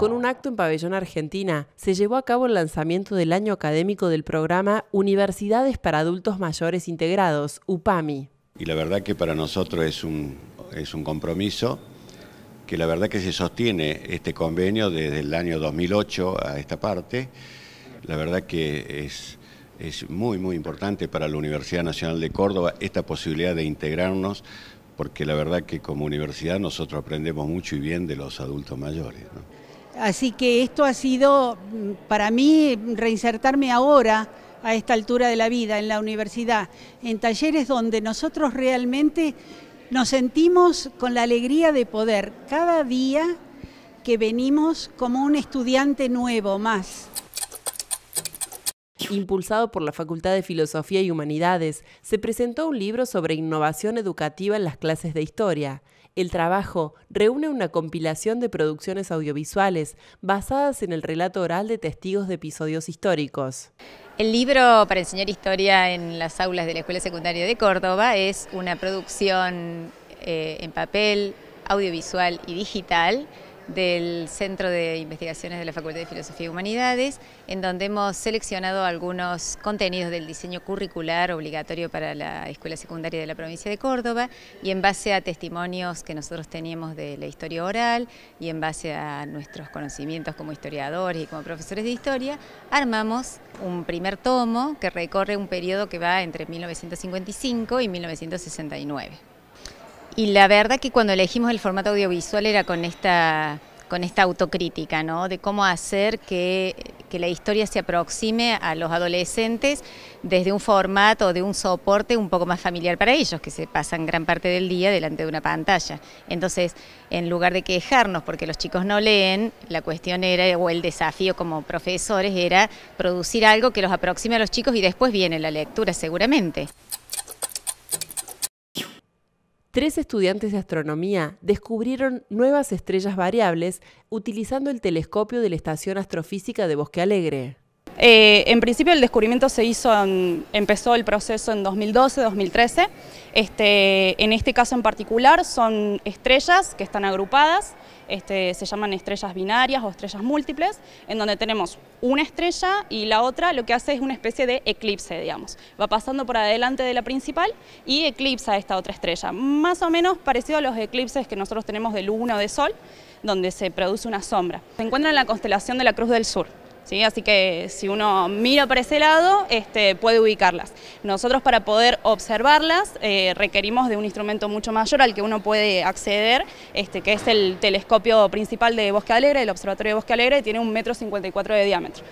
Con un acto en Pabellón Argentina, se llevó a cabo el lanzamiento del año académico del programa Universidades para Adultos Mayores Integrados, UPAMI. Y la verdad que para nosotros es un, compromiso que la verdad que se sostiene este convenio desde el año 2008 a esta parte. La verdad que es, muy, muy importante para la Universidad Nacional de Córdoba esta posibilidad de integrarnos porque la verdad que como universidad nosotros aprendemos mucho y bien de los adultos mayores. Así que esto ha sido mm, para mí reinsertarme ahora a esta altura de la vida en la universidad, en talleres donde nosotros realmente nos sentimos con la alegría de poder cada día que venimos como un estudiante nuevo más. Impulsado por la Facultad de Filosofía y Humanidades, se presentó un libro sobre innovación educativa en las clases de historia. El trabajo reúne una compilación de producciones audiovisuales basadas en el relato oral de testigos de episodios históricos. El libro para enseñar historia en las aulas de la Escuela Secundaria de Córdoba es una producción eh, en papel, audiovisual y digital del Centro de Investigaciones de la Facultad de Filosofía y Humanidades, en donde hemos seleccionado algunos contenidos del diseño curricular obligatorio para la Escuela Secundaria de la Provincia de Córdoba, y en base a testimonios que nosotros teníamos de la historia oral, y en base a nuestros conocimientos como historiadores y como profesores de historia, armamos un primer tomo que recorre un periodo que va entre 1955 y 1969. Y la verdad que cuando elegimos el formato audiovisual era con esta, con esta autocrítica, ¿no? De cómo hacer que, que la historia se aproxime a los adolescentes desde un formato, de un soporte un poco más familiar para ellos, que se pasan gran parte del día delante de una pantalla. Entonces, en lugar de quejarnos porque los chicos no leen, la cuestión era, o el desafío como profesores, era producir algo que los aproxime a los chicos y después viene la lectura seguramente. Tres estudiantes de astronomía descubrieron nuevas estrellas variables utilizando el telescopio de la Estación Astrofísica de Bosque Alegre. Eh, en principio el descubrimiento se hizo, empezó el proceso en 2012-2013. Este, en este caso en particular son estrellas que están agrupadas, este, se llaman estrellas binarias o estrellas múltiples, en donde tenemos una estrella y la otra lo que hace es una especie de eclipse, digamos. Va pasando por adelante de la principal y eclipsa esta otra estrella. Más o menos parecido a los eclipses que nosotros tenemos de luna o de sol, donde se produce una sombra. Se encuentra en la constelación de la Cruz del Sur. Así que si uno mira para ese lado, este, puede ubicarlas. Nosotros para poder observarlas eh, requerimos de un instrumento mucho mayor al que uno puede acceder, este, que es el telescopio principal de Bosque Alegre, el Observatorio de Bosque Alegre, y tiene un metro cincuenta de diámetro.